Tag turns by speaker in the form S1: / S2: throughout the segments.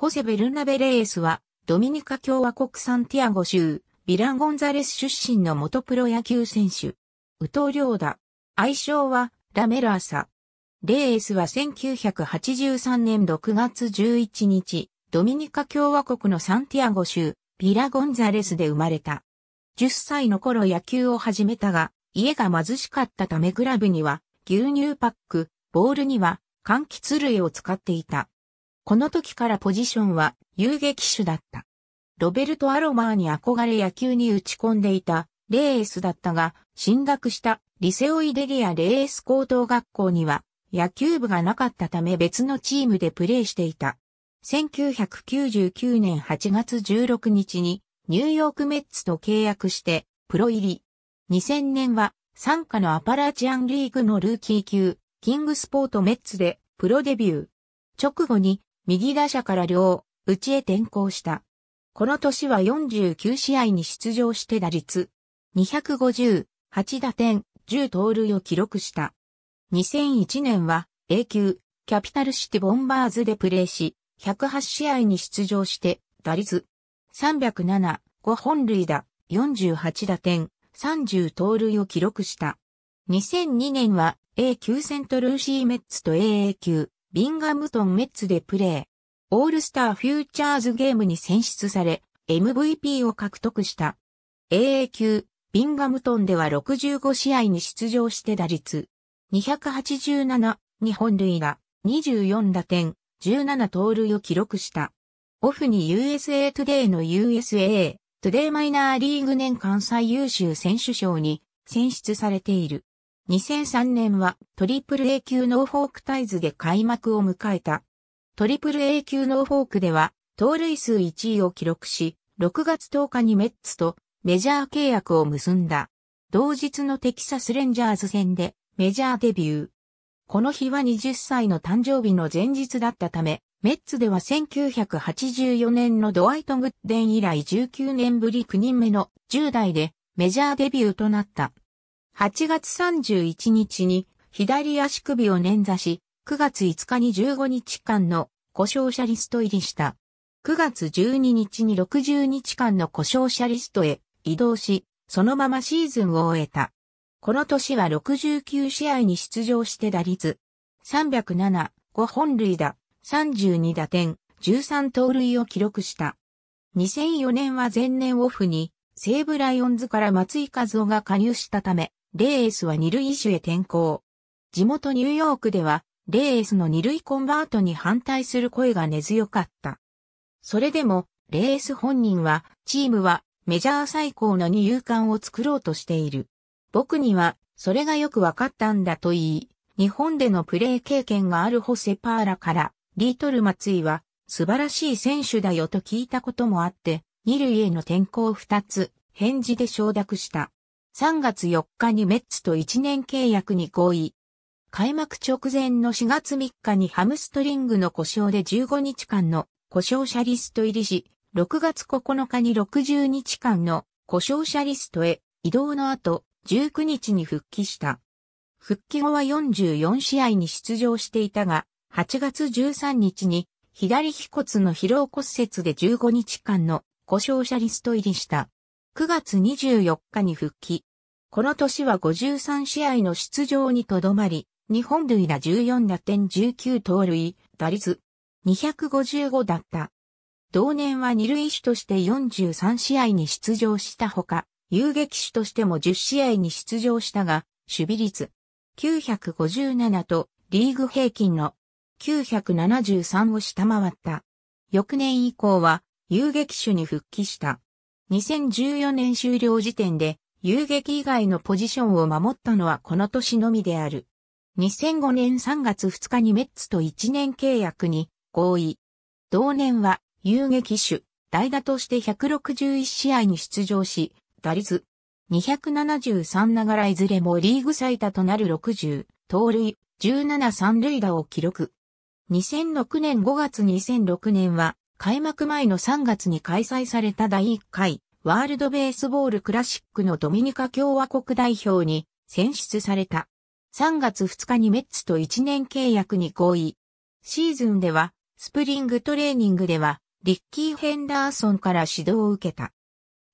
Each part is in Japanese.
S1: ホセ・ベルナベレースは、ドミニカ共和国サンティアゴ州、ビラン・ゴンザレス出身の元プロ野球選手。ウトリョーダ。愛称は、ラメラーサ。レースは1983年6月11日、ドミニカ共和国のサンティアゴ州、ビラ・ゴンザレスで生まれた。10歳の頃野球を始めたが、家が貧しかったためクラブには牛乳パック、ボールには柑橘類を使っていた。この時からポジションは遊撃手だった。ロベルト・アロマーに憧れ野球に打ち込んでいたレーエスだったが、進学したリセオイデリアレース高等学校には野球部がなかったため別のチームでプレーしていた。1999年8月16日にニューヨークメッツと契約してプロ入り。2000年は参加のアパラチアンリーグのルーキー級キングスポートメッツでプロデビュー。直後に右打者から両、内へ転向した。この年は49試合に出場して打率、2 5 8打点、10盗塁を記録した。2001年は A 級、キャピタルシティボンバーズでプレーし、108試合に出場して、打率、307、5本塁打、48打点、30盗塁を記録した。2002年は A 級セントルーシーメッツと AA 級、ビンガムトンメッツでプレー。オールスターフューチャーズゲームに選出され、MVP を獲得した。AA 級、ビンガムトンでは65試合に出場して打率。287、日本塁打、24打点、17盗塁を記録した。オフに USA トゥデイの USA、トゥデイマイナーリーグ年間最優秀選手賞に選出されている。2003年はトリプル A 級ノーフォークタイズで開幕を迎えた。トリプル A 級ノーフォークでは、盗塁数1位を記録し、6月10日にメッツとメジャー契約を結んだ。同日のテキサスレンジャーズ戦でメジャーデビュー。この日は20歳の誕生日の前日だったため、メッツでは1984年のドワイト・グッデン以来19年ぶり9人目の10代でメジャーデビューとなった。8月31日に左足首を捻挫し、9月5日に15日間の故障者リスト入りした。9月12日に60日間の故障者リストへ移動し、そのままシーズンを終えた。この年は69試合に出場して打率307、5本塁打、32打点、13盗塁を記録した。2004年は前年オフに西武ライオンズから松井和夫が加入したため、レーエスは二塁手へ転向。地元ニューヨークでは、レーエスの二塁コンバートに反対する声が根強かった。それでも、レーエス本人は、チームはメジャー最高の二遊間を作ろうとしている。僕には、それがよくわかったんだと言い、日本でのプレー経験があるホセパーラから、リートル松井は、素晴らしい選手だよと聞いたこともあって、二塁への転向二つ、返事で承諾した。3月4日にメッツと1年契約に合意。開幕直前の4月3日にハムストリングの故障で15日間の故障者リスト入りし、6月9日に60日間の故障者リストへ移動の後、19日に復帰した。復帰後は44試合に出場していたが、8月13日に左腓骨の疲労骨折で15日間の故障者リスト入りした。9月24日に復帰。この年は53試合の出場にとどまり、日本塁打14打点19盗塁、打率255だった。同年は二塁手として43試合に出場したほか、遊撃手としても10試合に出場したが、守備率957とリーグ平均の973を下回った。翌年以降は遊撃手に復帰した。2014年終了時点で、遊撃以外のポジションを守ったのはこの年のみである。2005年3月2日にメッツと1年契約に合意。同年は遊撃手、代打として161試合に出場し、打率273ながらいずれもリーグ最多となる60、盗塁、17三塁打を記録。2006年5月2006年は開幕前の3月に開催された第1回ワールドベースボールクラシックのドミニカ共和国代表に選出された。3月2日にメッツと1年契約に合意。シーズンでは、スプリングトレーニングでは、リッキー・ヘンダーソンから指導を受けた。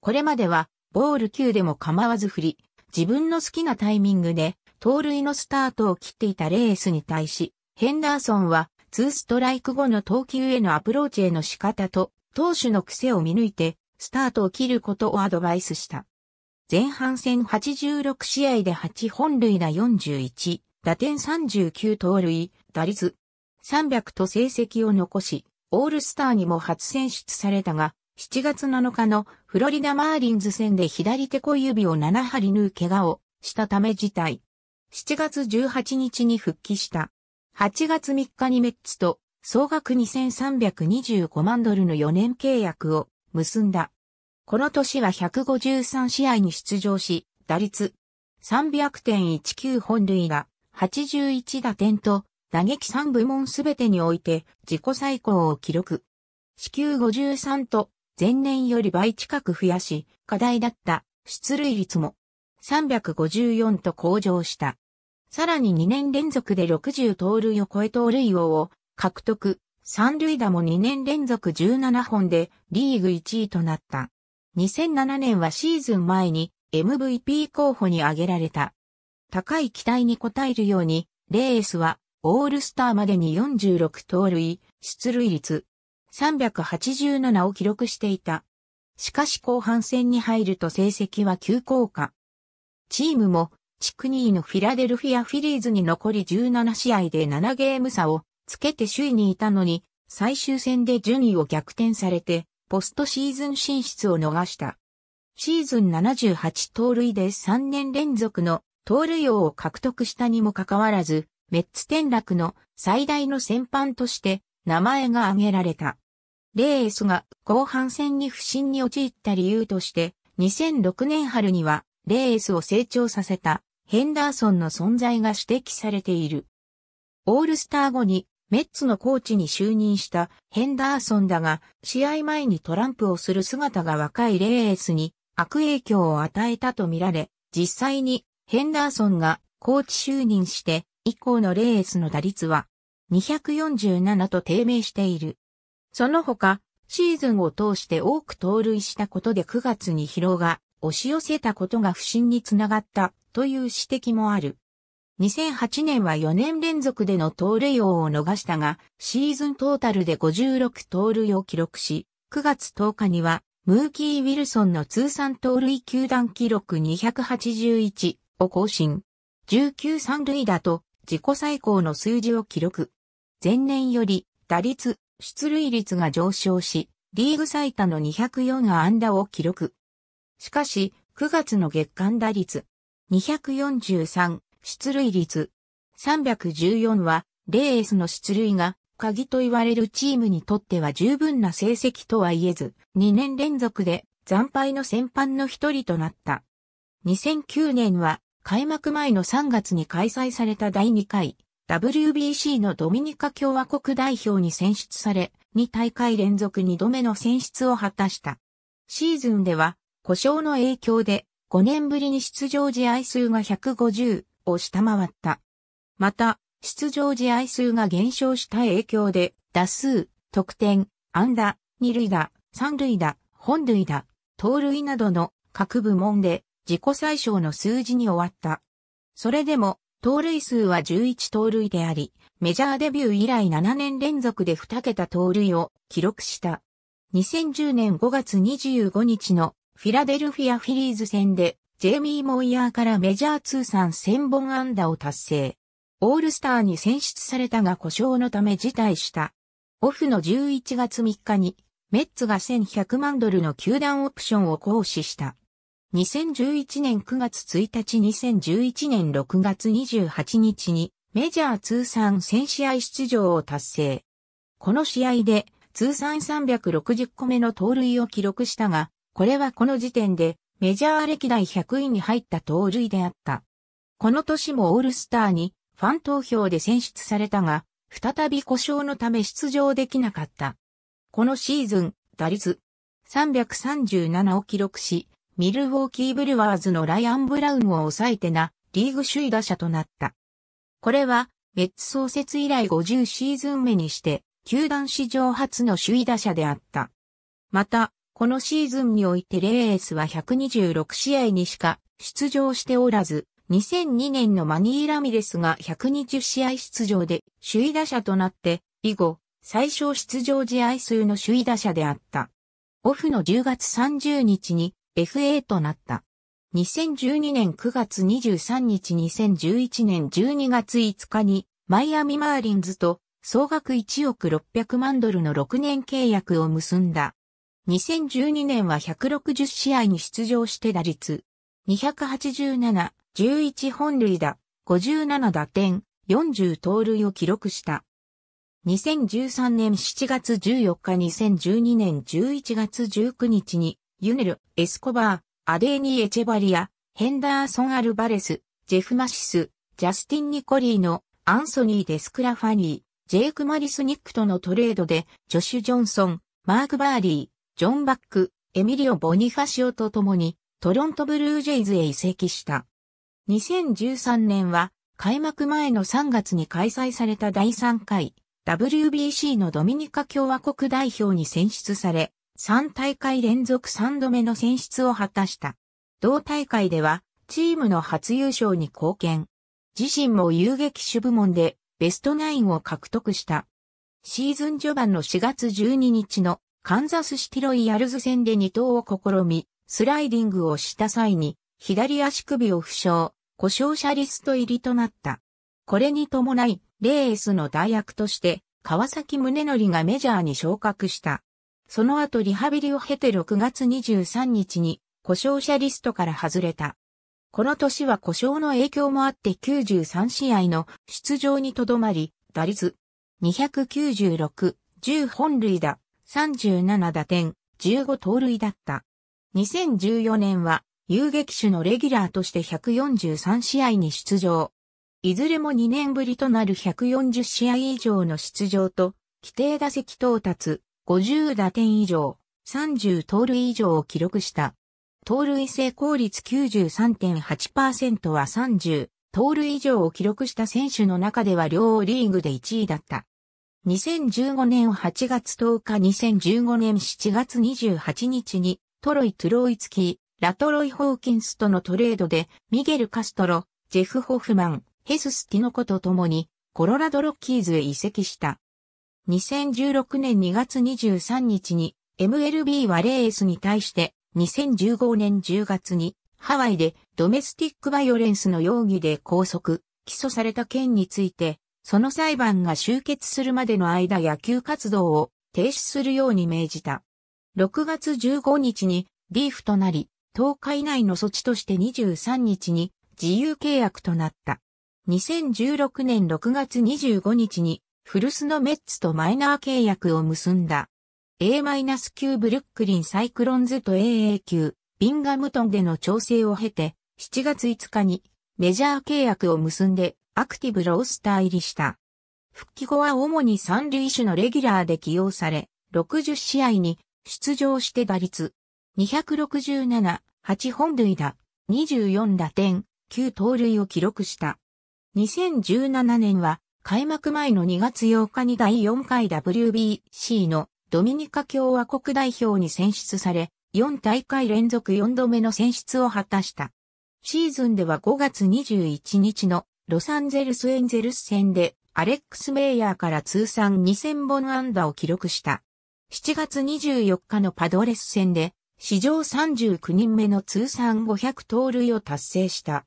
S1: これまでは、ボール級でも構わず振り、自分の好きなタイミングで、盗塁のスタートを切っていたレースに対し、ヘンダーソンはツーストライク後の投球へのアプローチへの仕方と、投手の癖を見抜いて、スタートを切ることをアドバイスした。前半戦86試合で8本塁打41、打点39盗塁、打率300と成績を残し、オールスターにも初選出されたが、7月7日のフロリダマーリンズ戦で左手小指を7針縫う怪我をしたため辞退。7月18日に復帰した。8月3日にメッツと総額2325万ドルの4年契約を結んだ。この年は153試合に出場し、打率300.19本塁打、81打点と、打撃3部門すべてにおいて自己最高を記録。支給53と前年より倍近く増やし、課題だった出塁率も354と向上した。さらに2年連続で60盗塁を超え盗塁王を獲得、三塁打も2年連続17本でリーグ1位となった。2007年はシーズン前に MVP 候補に挙げられた。高い期待に応えるように、レースはオールスターまでに46盗塁、出塁率387を記録していた。しかし後半戦に入ると成績は急降下。チームもチクニーのフィラデルフィアフィリーズに残り17試合で7ゲーム差をつけて首位にいたのに、最終戦で順位を逆転されて、ポストシーズン進出を逃した。シーズン78盗塁で3年連続の盗塁王を獲得したにもかかわらず、メッツ転落の最大の戦犯として名前が挙げられた。レースが後半戦に不審に陥った理由として、2006年春にはレースを成長させたヘンダーソンの存在が指摘されている。オールスター後にメッツのコーチに就任したヘンダーソンだが、試合前にトランプをする姿が若いレースに悪影響を与えたとみられ、実際にヘンダーソンがコーチ就任して以降のレースの打率は247と低迷している。その他、シーズンを通して多く盗塁したことで9月に疲労が押し寄せたことが不審につながったという指摘もある。2008年は4年連続での盗塁王を逃したが、シーズントータルで56盗塁を記録し、9月10日には、ムーキー・ウィルソンの通算盗塁球団記録281を更新。19三塁打と自己最高の数字を記録。前年より打率、出塁率が上昇し、リーグ最多の204安打を記録。しかし、9月の月間打率、243、出塁率。314は、レースの出塁が、鍵と言われるチームにとっては十分な成績とは言えず、2年連続で惨敗の先般の一人となった。2009年は、開幕前の3月に開催された第2回 WBC のドミニカ共和国代表に選出され、2大会連続2度目の選出を果たした。シーズンでは、故障の影響で5年ぶりに出場試合数が150を下回った。また、出場試合数が減少した影響で、打数、得点、安打、二塁打、三塁打、本塁打、盗塁などの各部門で自己最小の数字に終わった。それでも、盗塁数は11盗塁であり、メジャーデビュー以来7年連続で2桁盗塁を記録した。2010年5月25日のフィラデルフィアフィリーズ戦で、ジェイミー・モイヤーからメジャー通算1000本安打を達成。オールスターに選出されたが故障のため辞退した。オフの11月3日に、メッツが1100万ドルの球団オプションを行使した。2011年9月1日2011年6月28日にメジャー通算1000試合出場を達成。この試合で通算360個目の盗塁を記録したが、これはこの時点でメジャー歴代100位に入った盗塁であった。この年もオールスターにファン投票で選出されたが、再び故障のため出場できなかった。このシーズン、打率337を記録し、ミルウォーキーブルワーズのライアン・ブラウンを抑えてな、リーグ首位打者となった。これは、メッツ創設以来50シーズン目にして、球団史上初の首位打者であった。また、このシーズンにおいてレースは126試合にしか出場しておらず、2002年のマニー・ラミレスが120試合出場で首位打者となって、以後、最小出場試合数の首位打者であった。オフの10月30日に FA となった。2012年9月23日2011年12月5日にマイアミマーリンズと総額1億600万ドルの6年契約を結んだ。2012年は160試合に出場して打率287、11本塁打、57打点、40盗塁を記録した。2013年7月14日2012年11月19日にユネル、エスコバー、アデーニ・エチェバリア、ヘンダーソン・アルバレス、ジェフ・マシス、ジャスティン・ニコリーのアンソニー・デスクラファニー、ジェイク・マリス・ニックとのトレードで、ジョシュ・ジョンソン、マーク・バーリー、ジョン・バック、エミリオ・ボニファシオと共にトロントブルージェイズへ移籍した。2013年は開幕前の3月に開催された第3回 WBC のドミニカ共和国代表に選出され、3大会連続3度目の選出を果たした。同大会ではチームの初優勝に貢献。自身も遊撃手部門でベストナインを獲得した。シーズン序盤の4月12日のカンザスシティロイヤルズ戦で二投を試み、スライディングをした際に、左足首を負傷、故障者リスト入りとなった。これに伴い、レースの代役として、川崎宗則がメジャーに昇格した。その後リハビリを経て6月23日に、故障者リストから外れた。この年は故障の影響もあって93試合の出場にとどまり、打率296、10本塁打、37打点、15盗塁だった。2014年は遊撃手のレギュラーとして143試合に出場。いずれも2年ぶりとなる140試合以上の出場と、規定打席到達、50打点以上、30盗塁以上を記録した。盗塁成功率93.8%は30、盗塁以上を記録した選手の中では両リーグで1位だった。2015年8月10日2015年7月28日にトロイ・トゥロイツキー、ラトロイ・ホーキンスとのトレードでミゲル・カストロ、ジェフ・ホフマン、ヘス・スティノコと共にコロラド・ロッキーズへ移籍した。2016年2月23日に MLB はレースに対して2015年10月にハワイでドメスティックバイオレンスの容疑で拘束、起訴された件についてその裁判が終結するまでの間野球活動を停止するように命じた。6月15日にリーフとなり、10日以内の措置として23日に自由契約となった。2016年6月25日にフルスのメッツとマイナー契約を結んだ。A-9 ブルックリンサイクロンズと AA 級ビンガムトンでの調整を経て7月5日にメジャー契約を結んでアクティブロースター入りした。復帰後は主に三塁手のレギュラーで起用され、60試合に出場して打率267、8本塁打、24打点、9盗塁を記録した。2017年は開幕前の2月8日に第4回 WBC のドミニカ共和国代表に選出され、4大会連続4度目の選出を果たした。シーズンでは5月21日のロサンゼルスエンゼルス戦でアレックス・メイヤーから通算2000本安打を記録した。7月24日のパドレス戦で史上39人目の通算500盗塁を達成した。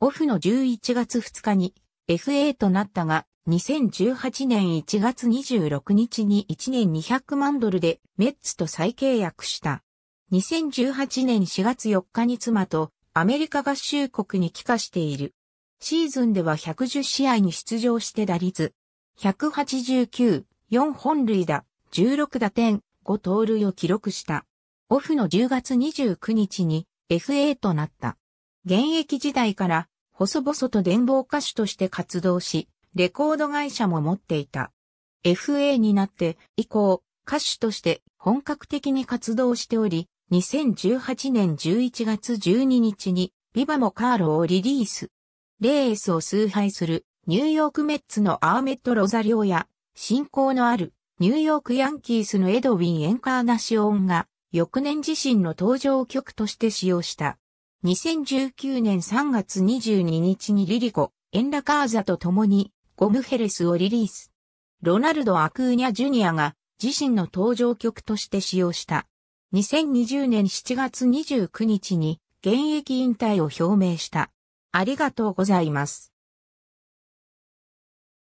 S1: オフの11月2日に FA となったが、2018年1月26日に1年200万ドルでメッツと再契約した。2018年4月4日に妻とアメリカ合衆国に帰化している。シーズンでは110試合に出場して打率、189、4本塁打、16打点、5盗塁を記録した。オフの10月29日に FA となった。現役時代から細々と伝望歌手として活動し、レコード会社も持っていた。FA になって以降、歌手として本格的に活動しており、2018年11月12日にビバモカーロをリリース。レースを崇拝するニューヨークメッツのアーメット・ロザリオや、信仰のあるニューヨークヤンキースのエドウィン・エンカーナシオンが、翌年自身の登場曲として使用した。2019年3月22日にリリコ、エンラカーザと共に、ゴムヘレスをリリース。ロナルド・アクーニャ・ジュニアが自身の登場曲として使用した。2020年7月29日に現役引退を表明した。ありがとうございます。